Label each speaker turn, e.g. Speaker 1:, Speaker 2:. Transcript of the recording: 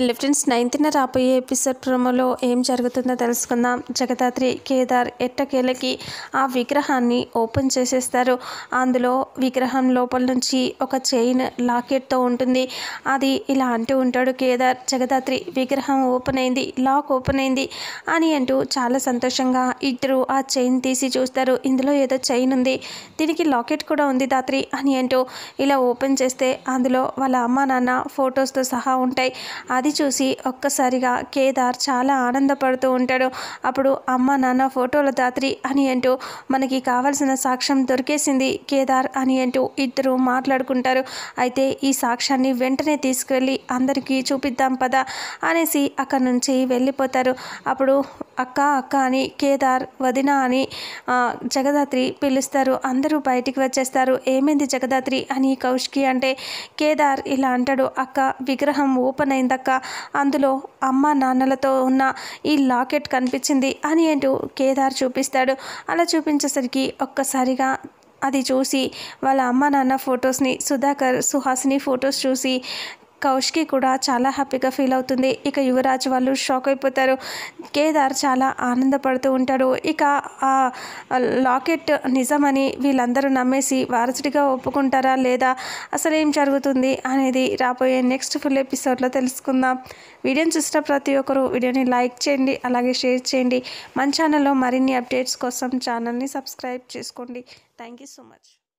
Speaker 1: హెల్ friends నైన్త్న రాబోయే episode ప్రోమోలో ఏం జరుగుతుందో తెలుసుకుందాం జగదాత్రి కేదార్ ఎట్టకేలకి ఆ విగ్రహాన్ని ఓపెన్ చేసేస్తారు అందులో విగ్రహం లోపల నుంచి ఒక చైన్ లాకెట్తో ఉంటుంది అది ఇలా అంటూ ఉంటాడు కేదార్ జగదాత్రి విగ్రహం ఓపెన్ అయింది లాక్ ఓపెన్ అయింది అని అంటూ చాలా సంతోషంగా ఇద్దరు ఆ చైన్ తీసి చూస్తారు ఇందులో ఏదో చైన్ ఉంది దీనికి లాకెట్ కూడా ఉంది దాత్రి అని అంటూ ఇలా ఓపెన్ చేస్తే అందులో వాళ్ళ అమ్మ నాన్న ఫొటోస్తో సహా ఉంటాయి అది అది చూసి ఒక్కసారిగా కేదార్ చాలా ఆనందపడుతూ ఉంటాడు అప్పుడు అమ్మ నాన్న ఫోటోల దాత్రి అని అంటూ మనకి కావలసిన సాక్ష్యం దొరికేసింది కేదార్ అని అంటూ ఇద్దరు మాట్లాడుకుంటారు అయితే ఈ సాక్ష్యాన్ని వెంటనే తీసుకెళ్ళి అందరికీ చూపిద్దాం పదా అనేసి అక్కడి నుంచి వెళ్ళిపోతారు అప్పుడు అక్క అక్క అని కేదార్ వదిన అని జగదాత్రి పిలుస్తారు అందరూ బయటికి వచ్చేస్తారు ఏమైంది జగదాత్రి అని కౌష్కి అంటే కేదార్ ఇలా అంటాడు అక్క విగ్రహం ఓపెన్ అయిందక్క అందులో అమ్మ నాన్నలతో ఉన్న ఈ లాకెట్ కనిపించింది అని అంటూ కేదార్ చూపిస్తాడు అలా చూపించేసరికి ఒక్కసారిగా అది చూసి వాళ్ళ అమ్మ నాన్న ఫొటోస్ని సుధాకర్ సుహాసిని ఫొటోస్ చూసి కౌష్కి కూడా చాలా హ్యాపీగా ఫీల్ అవుతుంది ఇక యువరాజ్ వాళ్ళు షాక్ అయిపోతారు కేదార్ చాలా ఆనందపడుతూ ఉంటాడు ఇక ఆ లాకెట్ నిజమని వీళ్ళందరూ నమ్మేసి వారసుడిగా ఒప్పుకుంటారా లేదా అసలు ఏం జరుగుతుంది అనేది రాబోయే నెక్స్ట్ ఫుల్ ఎపిసోడ్లో తెలుసుకుందాం వీడియోని చూసిన ప్రతి ఒక్కరు వీడియోని లైక్ చేయండి అలాగే షేర్ చేయండి మన ఛానల్లో మరిన్ని అప్డేట్స్ కోసం ఛానల్ని సబ్స్క్రైబ్ చేసుకోండి థ్యాంక్ యూ సో మచ్